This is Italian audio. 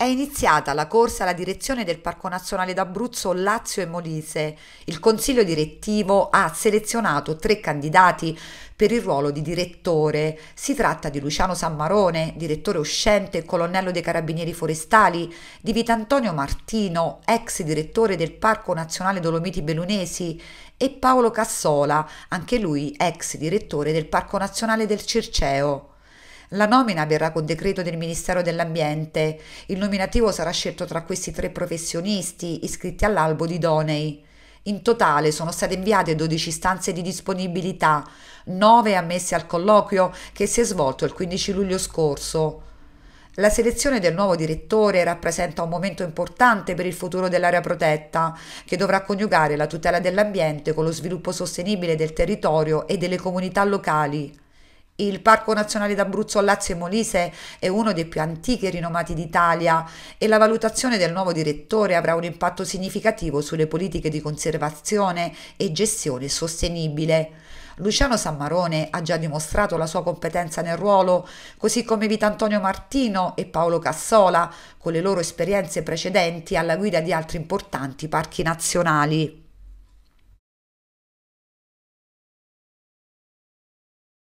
È iniziata la corsa alla direzione del Parco Nazionale d'Abruzzo, Lazio e Molise. Il consiglio direttivo ha selezionato tre candidati per il ruolo di direttore. Si tratta di Luciano Sammarone, direttore uscente e colonnello dei Carabinieri Forestali, di Vitantonio Martino, ex direttore del Parco Nazionale Dolomiti Belunesi, e Paolo Cassola, anche lui ex direttore del Parco Nazionale del Circeo. La nomina avverrà con decreto del Ministero dell'Ambiente. Il nominativo sarà scelto tra questi tre professionisti iscritti all'albo di Donei. In totale sono state inviate 12 stanze di disponibilità, 9 ammesse al colloquio che si è svolto il 15 luglio scorso. La selezione del nuovo direttore rappresenta un momento importante per il futuro dell'area protetta, che dovrà coniugare la tutela dell'ambiente con lo sviluppo sostenibile del territorio e delle comunità locali. Il Parco Nazionale d'Abruzzo Lazio e Molise è uno dei più antichi e rinomati d'Italia e la valutazione del nuovo direttore avrà un impatto significativo sulle politiche di conservazione e gestione sostenibile. Luciano Sammarone ha già dimostrato la sua competenza nel ruolo, così come Vita Antonio Martino e Paolo Cassola, con le loro esperienze precedenti alla guida di altri importanti parchi nazionali.